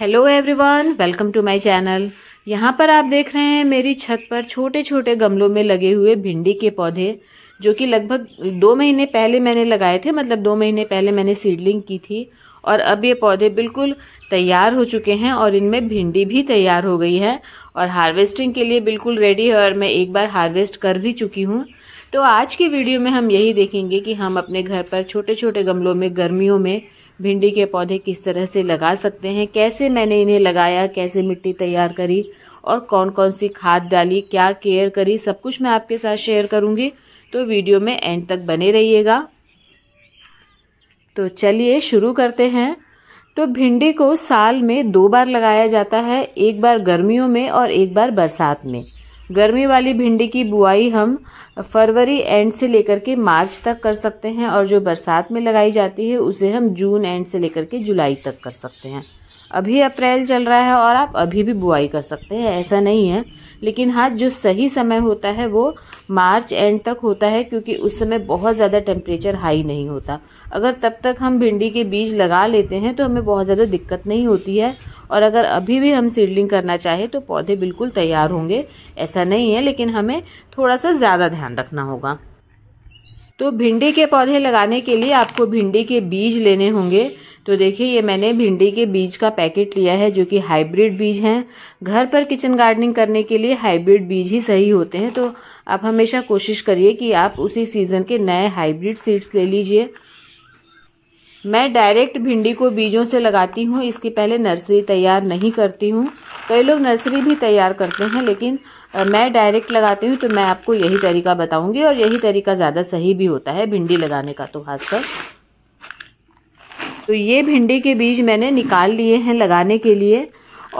hello everyone welcome to my channel यहाँ पर आप देख रहे हैं मेरी छत पर छोटे छोटे गमलों में लगे हुए भिंडी के पौधे जो कि लगभग दो महीने पहले मैंने लगाए थे मतलब दो महीने पहले मैंने सीडलिंग की थी और अब ये पौधे बिल्कुल तैयार हो चुके हैं और इनमें भिंडी भी तैयार हो गई है और हार्वेस्टिंग के लिए बिल्कुल रेडी है और मैं एक बार हार्वेस्ट कर भी चुकी हूँ तो आज की वीडियो में हम यही देखेंगे कि हम अपने घर पर छोटे छोटे गमलों में गर्मियों में भिंडी के पौधे किस तरह से लगा सकते हैं कैसे मैंने इन्हें लगाया कैसे मिट्टी तैयार करी और कौन कौन सी खाद डाली क्या केयर करी सब कुछ मैं आपके साथ शेयर करूंगी तो वीडियो में एंड तक बने रहिएगा तो चलिए शुरू करते हैं तो भिंडी को साल में दो बार लगाया जाता है एक बार गर्मियों में और एक बार बरसात में गर्मी वाली भिंडी की बुआई हम फरवरी एंड से लेकर के मार्च तक कर सकते हैं और जो बरसात में लगाई जाती है उसे हम जून एंड से लेकर के जुलाई तक कर सकते हैं अभी अप्रैल चल रहा है और आप अभी भी बुआई कर सकते हैं ऐसा नहीं है लेकिन हाँ जो सही समय होता है वो मार्च एंड तक होता है क्योंकि उस समय बहुत ज़्यादा टेम्परेचर हाई नहीं होता अगर तब तक हम भिंडी के बीज लगा लेते हैं तो हमें बहुत ज़्यादा दिक्कत नहीं होती है और अगर अभी भी हम सीडलिंग करना चाहें तो पौधे बिल्कुल तैयार होंगे ऐसा नहीं है लेकिन हमें थोड़ा सा ज़्यादा ध्यान रखना होगा तो भिंडी के पौधे लगाने के लिए आपको भिंडी के बीज लेने होंगे तो देखिए ये मैंने भिंडी के बीज का पैकेट लिया है जो कि हाइब्रिड बीज हैं घर पर किचन गार्डनिंग करने के लिए हाइब्रिड बीज ही सही होते हैं तो आप हमेशा कोशिश करिए कि आप उसी सीज़न के नए हाइब्रिड सीड्स ले लीजिए मैं डायरेक्ट भिंडी को बीजों से लगाती हूँ इसकी पहले नर्सरी तैयार नहीं करती हूँ कई लोग नर्सरी भी तैयार करते हैं लेकिन मैं डायरेक्ट लगाती हूँ तो मैं आपको यही तरीका बताऊँगी और यही तरीका ज़्यादा सही भी होता है भिंडी लगाने का तो खासकर तो ये भिंडी के बीज मैंने निकाल लिए हैं लगाने के लिए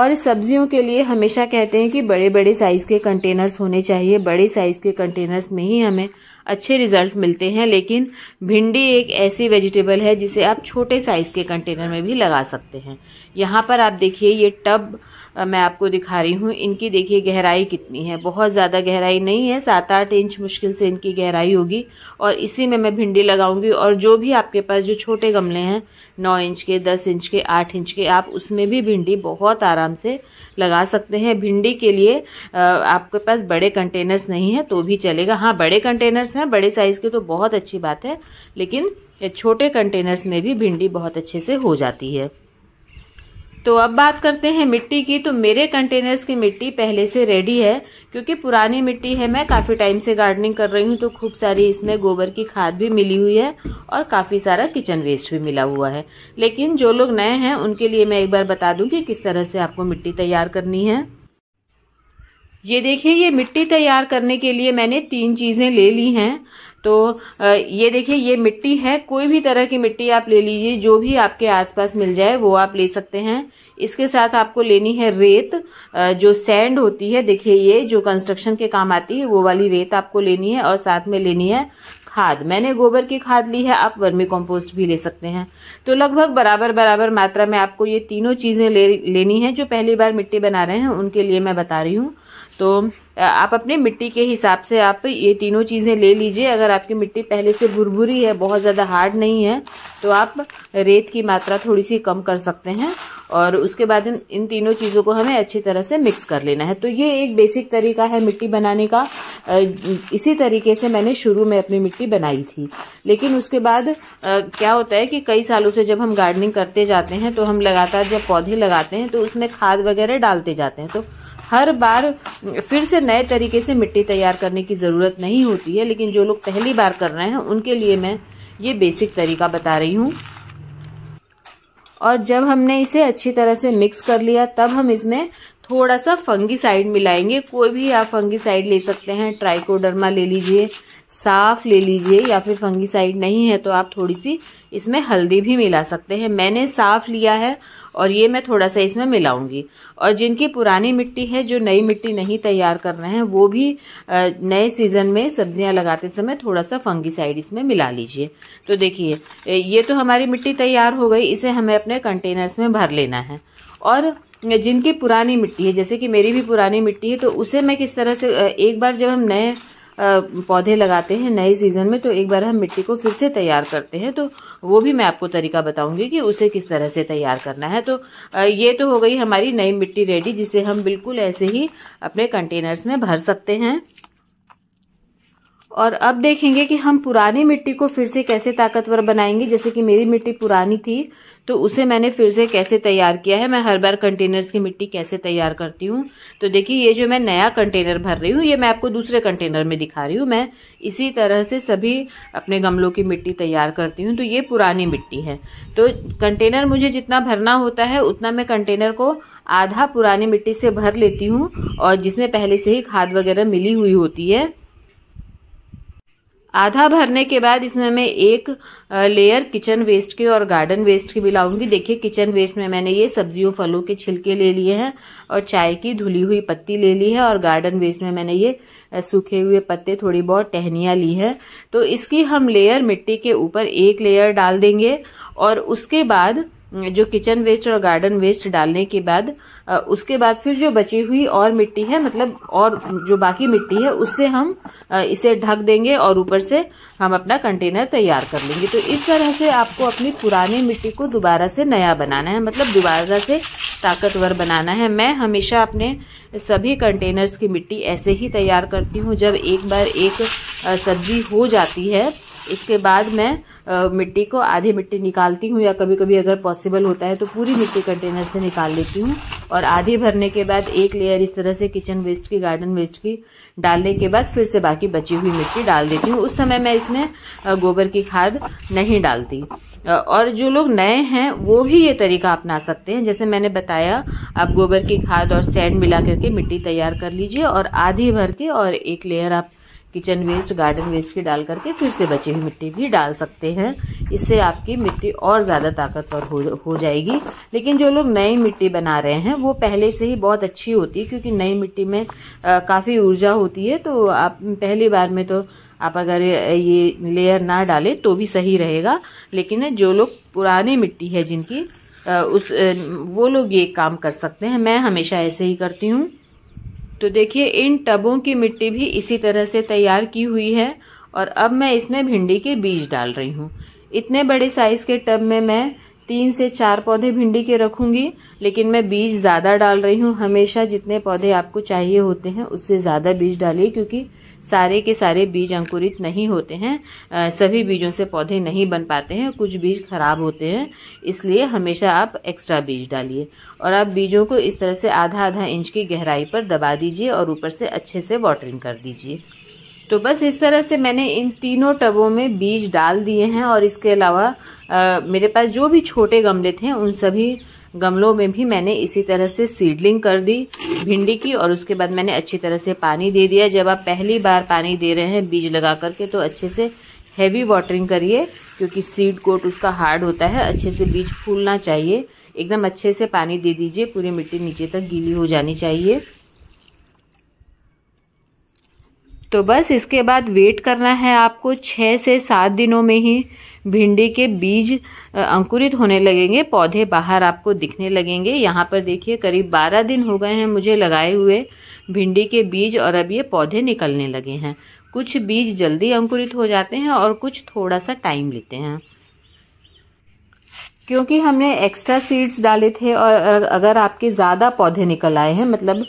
और सब्जियों के लिए हमेशा कहते हैं कि बड़े बड़े साइज़ के कंटेनर्स होने चाहिए बड़े साइज़ के कंटेनर्स में ही हमें अच्छे रिजल्ट मिलते हैं लेकिन भिंडी एक ऐसी वेजिटेबल है जिसे आप छोटे साइज के कंटेनर में भी लगा सकते हैं यहाँ पर आप देखिए ये टब मैं आपको दिखा रही हूँ इनकी देखिए गहराई कितनी है बहुत ज़्यादा गहराई नहीं है सात आठ इंच मुश्किल से इनकी गहराई होगी और इसी में मैं भिंडी लगाऊंगी और जो भी आपके पास जो छोटे गमले हैं नौ इंच के दस इंच के आठ इंच के आप उसमें भी भिंडी बहुत आराम से लगा सकते हैं भिंडी के लिए आपके पास बड़े कंटेनर्स नहीं है तो भी चलेगा हाँ बड़े कंटेनर्स हैं बड़े साइज़ के तो बहुत अच्छी बात है लेकिन छोटे कंटेनर्स में भी भिंडी बहुत अच्छे से हो जाती है तो अब बात करते हैं मिट्टी की तो मेरे कंटेनर्स की मिट्टी पहले से रेडी है क्योंकि पुरानी मिट्टी है मैं काफ़ी टाइम से गार्डनिंग कर रही हूँ तो खूब सारी इसमें गोबर की खाद भी मिली हुई है और काफ़ी सारा किचन वेस्ट भी मिला हुआ है लेकिन जो लोग नए हैं उनके लिए मैं एक बार बता दूँ कि किस तरह से आपको मिट्टी तैयार करनी है ये देखिए ये मिट्टी तैयार करने के लिए मैंने तीन चीज़ें ले ली हैं तो ये देखिए ये मिट्टी है कोई भी तरह की मिट्टी आप ले लीजिए जो भी आपके आसपास मिल जाए वो आप ले सकते हैं इसके साथ आपको लेनी है रेत जो सैंड होती है देखिए ये जो कंस्ट्रक्शन के काम आती है वो वाली रेत आपको लेनी है और साथ में लेनी है खाद मैंने गोबर की खाद ली है आप वर्मी कंपोस्ट भी ले सकते हैं तो लगभग बराबर बराबर मात्रा में आपको ये तीनों चीज़ें ले लेनी है जो पहली बार मिट्टी बना रहे हैं उनके लिए मैं बता रही हूँ तो आप अपने मिट्टी के हिसाब से आप ये तीनों चीज़ें ले लीजिए अगर आपकी मिट्टी पहले से भुरभुरी है बहुत ज़्यादा हार्ड नहीं है तो आप रेत की मात्रा थोड़ी सी कम कर सकते हैं और उसके बाद इन, इन तीनों चीज़ों को हमें अच्छी तरह से मिक्स कर लेना है तो ये एक बेसिक तरीका है मिट्टी बनाने का इसी तरीके से मैंने शुरू में अपनी मिट्टी बनाई थी लेकिन उसके बाद क्या होता है कि कई सालों से जब हम गार्डनिंग करते जाते हैं तो हम लगातार जब पौधे लगाते हैं तो उसमें खाद वगैरह डालते जाते हैं तो हर बार फिर से नए तरीके से मिट्टी तैयार करने की ज़रूरत नहीं होती है लेकिन जो लोग पहली बार कर रहे हैं उनके लिए मैं ये बेसिक तरीका बता रही हूँ और जब हमने इसे अच्छी तरह से मिक्स कर लिया तब हम इसमें थोड़ा सा फंगीसाइड मिलाएंगे कोई भी आप फंगीसाइड ले सकते हैं ट्राइकोडर्मा ले लीजिए साफ ले लीजिए या फिर फंगीसाइड नहीं है तो आप थोड़ी सी इसमें हल्दी भी मिला सकते हैं मैंने साफ लिया है और ये मैं थोड़ा सा इसमें मिलाऊंगी और जिनकी पुरानी मिट्टी है जो नई मिट्टी नहीं तैयार कर रहे हैं वो भी नए सीजन में सब्जियां लगाते समय थोड़ा सा साइड इसमें मिला लीजिए तो देखिए ये तो हमारी मिट्टी तैयार हो गई इसे हमें अपने कंटेनर्स में भर लेना है और जिनकी पुरानी मिट्टी है जैसे कि मेरी भी पुरानी मिट्टी है तो उसे मैं किस तरह से एक बार जब हम नए पौधे लगाते हैं नए सीज़न में तो एक बार हम मिट्टी को फिर से तैयार करते हैं तो वो भी मैं आपको तरीका बताऊंगी कि उसे किस तरह से तैयार करना है तो ये तो हो गई हमारी नई मिट्टी रेडी जिसे हम बिल्कुल ऐसे ही अपने कंटेनर्स में भर सकते हैं और अब देखेंगे कि हम पुरानी मिट्टी को फिर से कैसे ताकतवर बनाएंगे जैसे कि मेरी मिट्टी पुरानी थी तो उसे मैंने फिर से कैसे तैयार किया है मैं हर बार कंटेनर्स की मिट्टी कैसे तैयार करती हूँ तो देखिए ये जो मैं नया कंटेनर भर रही हूँ ये मैं आपको दूसरे कंटेनर में दिखा रही हूँ मैं इसी तरह से सभी अपने गमलों की मिट्टी तैयार करती हूँ तो ये पुरानी मिट्टी है तो कंटेनर मुझे जितना भरना होता है उतना मैं कंटेनर को आधा पुरानी मिट्टी से भर लेती हूँ और जिसमें पहले से ही खाद वगैरह मिली हुई होती है आधा भरने के बाद इसमें मैं एक लेयर किचन वेस्ट के और गार्डन वेस्ट की भी लाऊंगी देखिए किचन वेस्ट में मैंने ये सब्जियों फलों के छिलके ले लिए हैं और चाय की धुली हुई पत्ती ले ली है और गार्डन वेस्ट में मैंने ये सूखे हुए पत्ते थोड़ी बहुत टहनियाँ ली है तो इसकी हम लेयर मिट्टी के ऊपर एक लेयर डाल देंगे और उसके बाद हम्म, जो किचन वेस्ट और गार्डन वेस्ट डालने के बाद उसके बाद फिर जो बची हुई और मिट्टी है मतलब और जो बाकी मिट्टी है उससे हम इसे ढक देंगे और ऊपर से हम अपना कंटेनर तैयार कर लेंगे तो इस तरह से आपको अपनी पुरानी मिट्टी को दोबारा से नया बनाना है मतलब दोबारा से ताकतवर बनाना है मैं हमेशा अपने सभी कंटेनर्स की मिट्टी ऐसे ही तैयार करती हूँ जब एक बार एक सब्जी हो जाती है इसके बाद मैं मिट्टी को आधी मिट्टी निकालती हूँ या कभी कभी अगर पॉसिबल होता है तो पूरी मिट्टी कंटेनर से निकाल लेती हूँ और आधी भरने के बाद एक लेयर इस तरह से किचन वेस्ट की गार्डन वेस्ट की डालने के बाद फिर से बाकी बची हुई मिट्टी डाल देती हूँ उस समय मैं इसमें गोबर की खाद नहीं डालती और जो लोग नए हैं वो भी ये तरीका अपना सकते हैं जैसे मैंने बताया आप गोबर की खाद और सैंड मिला करके मिट्टी तैयार कर लीजिए और आधी भर के और एक लेयर आप किचन वेस्ट गार्डन वेस्ट की डाल करके फिर से बची हुई मिट्टी भी डाल सकते हैं इससे आपकी मिट्टी और ज़्यादा ताकतवर हो, हो जाएगी लेकिन जो लोग नई मिट्टी बना रहे हैं वो पहले से ही बहुत अच्छी होती है क्योंकि नई मिट्टी में काफ़ी ऊर्जा होती है तो आप पहली बार में तो आप अगर ये लेयर ना डालें तो भी सही रहेगा लेकिन जो लोग पुरानी मिट्टी है जिनकी उस वो लोग ये काम कर सकते हैं मैं हमेशा ऐसे ही करती हूँ तो देखिए इन टबों की मिट्टी भी इसी तरह से तैयार की हुई है और अब मैं इसमें भिंडी के बीज डाल रही हूँ इतने बड़े साइज़ के टब में मैं तीन से चार पौधे भिंडी के रखूंगी लेकिन मैं बीज ज़्यादा डाल रही हूँ हमेशा जितने पौधे आपको चाहिए होते हैं उससे ज़्यादा बीज डालिए क्योंकि सारे के सारे बीज अंकुरित नहीं होते हैं आ, सभी बीजों से पौधे नहीं बन पाते हैं कुछ बीज खराब होते हैं इसलिए हमेशा आप एक्स्ट्रा बीज डालिए और आप बीजों को इस तरह से आधा आधा इंच की गहराई पर दबा दीजिए और ऊपर से अच्छे से वाटरिंग कर दीजिए तो बस इस तरह से मैंने इन तीनों टबों में बीज डाल दिए हैं और इसके अलावा मेरे पास जो भी छोटे गमले थे उन सभी गमलों में भी मैंने इसी तरह से सीडलिंग कर दी भिंडी की और उसके बाद मैंने अच्छी तरह से पानी दे दिया जब आप पहली बार पानी दे रहे हैं बीज लगा करके तो अच्छे से हैवी वाटरिंग करिए क्योंकि सीड कोट उसका हार्ड होता है अच्छे से बीज फूलना चाहिए एकदम अच्छे से पानी दे दीजिए पूरी मिट्टी नीचे तक गीली हो जानी चाहिए तो बस इसके बाद वेट करना है आपको छः से सात दिनों में ही भिंडी के बीज अंकुरित होने लगेंगे पौधे बाहर आपको दिखने लगेंगे यहाँ पर देखिए करीब बारह दिन हो गए हैं मुझे लगाए हुए भिंडी के बीज और अब ये पौधे निकलने लगे हैं कुछ बीज जल्दी अंकुरित हो जाते हैं और कुछ थोड़ा सा टाइम लेते हैं क्योंकि हमने एक्स्ट्रा सीड्स डाले थे और अगर आपके ज़्यादा पौधे निकल आए हैं मतलब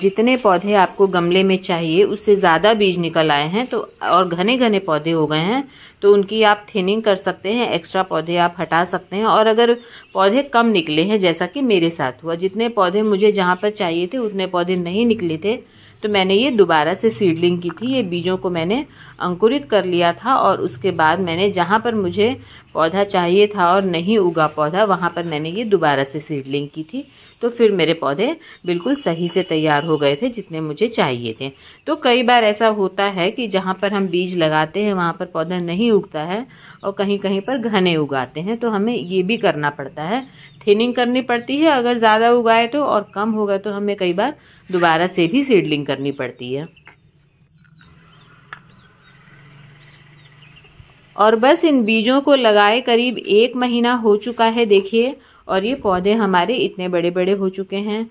जितने पौधे आपको गमले में चाहिए उससे ज़्यादा बीज निकल आए हैं तो और घने घने पौधे हो गए हैं तो उनकी आप थिनिंग कर सकते हैं एक्स्ट्रा पौधे आप हटा सकते हैं और अगर पौधे कम निकले हैं जैसा कि मेरे साथ हुआ जितने पौधे मुझे जहाँ पर चाहिए थे उतने पौधे नहीं निकले थे तो मैंने ये दोबारा से सीडलिंग की थी ये बीजों को मैंने अंकुरित कर लिया था और उसके बाद मैंने जहाँ पर मुझे पौधा चाहिए था और नहीं उगा पौधा वहाँ पर मैंने ये दोबारा से सीडलिंग की थी तो फिर मेरे पौधे बिल्कुल सही से तैयार हो गए थे जितने मुझे चाहिए थे तो कई बार ऐसा होता है कि जहाँ पर हम बीज लगाते हैं वहाँ पर पौधा नहीं उगता है और कहीं कहीं पर घने उगाते हैं तो हमें ये भी करना पड़ता है थिनिंग करनी पड़ती है अगर ज़्यादा उगाए तो और कम हो गए तो हमें कई बार दोबारा से भी सीडलिंग करनी पड़ती है और बस इन बीजों को लगाए करीब एक महीना हो चुका है देखिए और ये पौधे हमारे इतने बड़े बड़े हो चुके हैं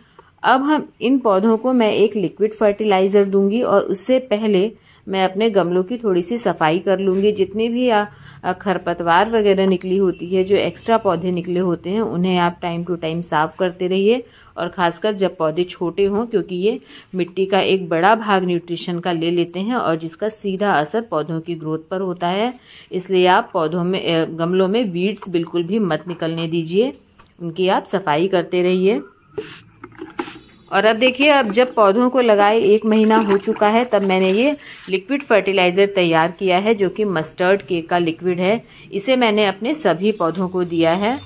अब हम इन पौधों को मैं एक लिक्विड फर्टिलाइज़र दूंगी और उससे पहले मैं अपने गमलों की थोड़ी सी सफाई कर लूंगी जितनी भी खरपतवार वगैरह निकली होती है जो एक्स्ट्रा पौधे निकले होते हैं उन्हें आप टाइम टू टाइम साफ करते रहिए और ख़ासकर जब पौधे छोटे हों क्योंकि ये मिट्टी का एक बड़ा भाग न्यूट्रिशन का ले लेते हैं और जिसका सीधा असर पौधों की ग्रोथ पर होता है इसलिए आप पौधों में गमलों में वीड्स बिल्कुल भी मत निकलने दीजिए उनकी आप सफाई करते रहिए और अब देखिए अब जब पौधों को लगाए एक महीना हो चुका है तब मैंने ये लिक्विड फर्टिलाइज़र तैयार किया है जो कि मस्टर्ड केक का लिक्विड है इसे मैंने अपने सभी पौधों को दिया है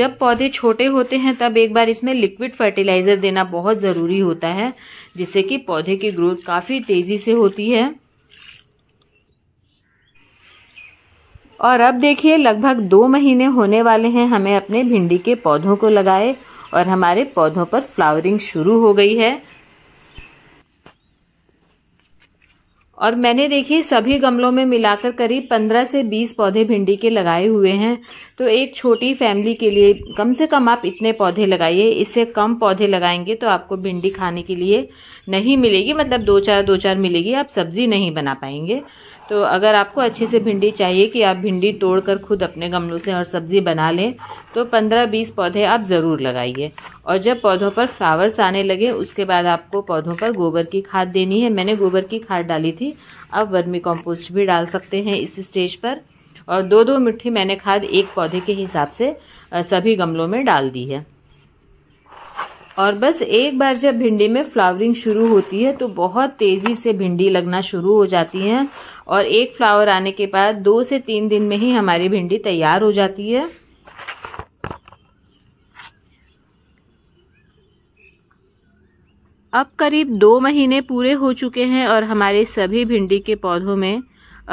जब पौधे छोटे होते हैं तब एक बार इसमें लिक्विड फर्टिलाइज़र देना बहुत ज़रूरी होता है जिससे कि पौधे की ग्रोथ काफ़ी तेज़ी से होती है और अब देखिए लगभग दो महीने होने वाले हैं हमें अपने भिंडी के पौधों को लगाए और हमारे पौधों पर फ्लावरिंग शुरू हो गई है और मैंने देखिए सभी गमलों में मिलाकर करीब 15 से 20 पौधे भिंडी के लगाए हुए हैं तो एक छोटी फैमिली के लिए कम से कम आप इतने पौधे लगाइए इससे कम पौधे लगाएंगे तो आपको भिंडी खाने के लिए नहीं मिलेगी मतलब दो चार दो चार मिलेगी आप सब्जी नहीं बना पाएंगे तो अगर आपको अच्छे से भिंडी चाहिए कि आप भिंडी तोड़कर खुद अपने गमलों से और सब्ज़ी बना लें तो 15-20 पौधे आप ज़रूर लगाइए और जब पौधों पर फ्लावर्स आने लगे उसके बाद आपको पौधों पर गोबर की खाद देनी है मैंने गोबर की खाद डाली थी आप वर्मी कॉम्पोस्ट भी डाल सकते हैं इस स्टेज पर और दो दो मिट्टी मैंने खाद एक पौधे के हिसाब से सभी गमलों में डाल दी है और बस एक बार जब भिंडी में फ्लावरिंग शुरू होती है तो बहुत तेज़ी से भिंडी लगना शुरू हो जाती है और एक फ्लावर आने के बाद दो से तीन दिन में ही हमारी भिंडी तैयार हो जाती है अब करीब दो महीने पूरे हो चुके हैं और हमारे सभी भिंडी के पौधों में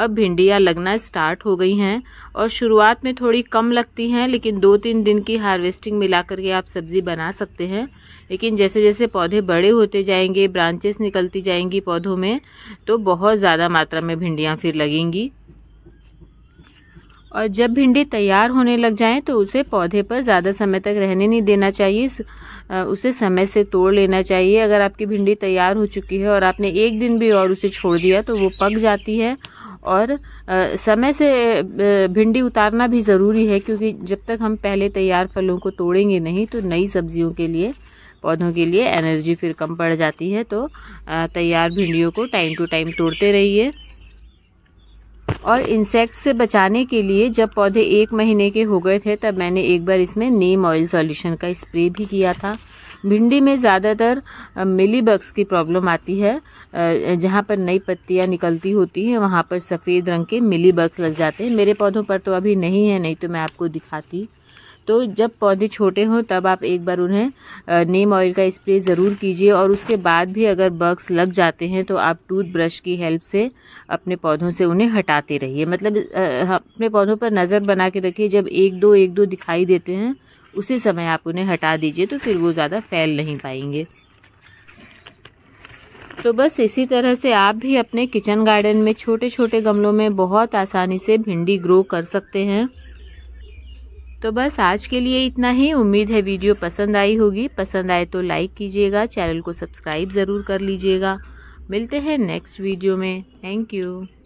अब भिंडियाँ लगना स्टार्ट हो गई हैं और शुरुआत में थोड़ी कम लगती हैं लेकिन दो तीन दिन की हार्वेस्टिंग मिला करके आप सब्ज़ी बना सकते हैं लेकिन जैसे जैसे पौधे बड़े होते जाएंगे ब्रांचेस निकलती जाएंगी पौधों में तो बहुत ज़्यादा मात्रा में भिंडियाँ फिर लगेंगी और जब भिंडी तैयार होने लग जाए तो उसे पौधे पर ज़्यादा समय तक रहने नहीं देना चाहिए उसे समय से तोड़ लेना चाहिए अगर आपकी भिंडी तैयार हो चुकी है और आपने एक दिन भी और उसे छोड़ दिया तो वो पक जाती है और समय से भिंडी उतारना भी ज़रूरी है क्योंकि जब तक हम पहले तैयार फलों को तोड़ेंगे नहीं तो नई सब्जियों के लिए पौधों के लिए एनर्जी फिर कम पड़ जाती है तो तैयार भिंडियों को टाइम टू टाइम तोड़ते रहिए और इंसेक्ट से बचाने के लिए जब पौधे एक महीने के हो गए थे तब मैंने एक बार इसमें नीम ऑयल सॉल्यूशन का स्प्रे भी किया था भिंडी में ज़्यादातर मिली बग्स की प्रॉब्लम आती है जहाँ पर नई पत्तियाँ निकलती होती हैं वहाँ पर सफ़ेद रंग के मिली बग्स लग जाते हैं मेरे पौधों पर तो अभी नहीं है नहीं तो मैं आपको दिखाती तो जब पौधे छोटे हों तब आप एक बार उन्हें नीम ऑयल का स्प्रे ज़रूर कीजिए और उसके बाद भी अगर बग्स लग जाते हैं तो आप टूथब्रश की हेल्प से अपने पौधों से उन्हें हटाते रहिए मतलब अपने पौधों पर नज़र बना के रखिए जब एक दो एक दो दिखाई देते हैं उसी समय आप उन्हें हटा दीजिए तो फिर वो ज़्यादा फैल नहीं पाएंगे तो बस इसी तरह से आप भी अपने किचन गार्डन में छोटे छोटे गमलों में बहुत आसानी से भिंडी ग्रो कर सकते हैं तो बस आज के लिए इतना ही उम्मीद है वीडियो पसंद आई होगी पसंद आए तो लाइक कीजिएगा चैनल को सब्सक्राइब ज़रूर कर लीजिएगा मिलते हैं नेक्स्ट वीडियो में थैंक यू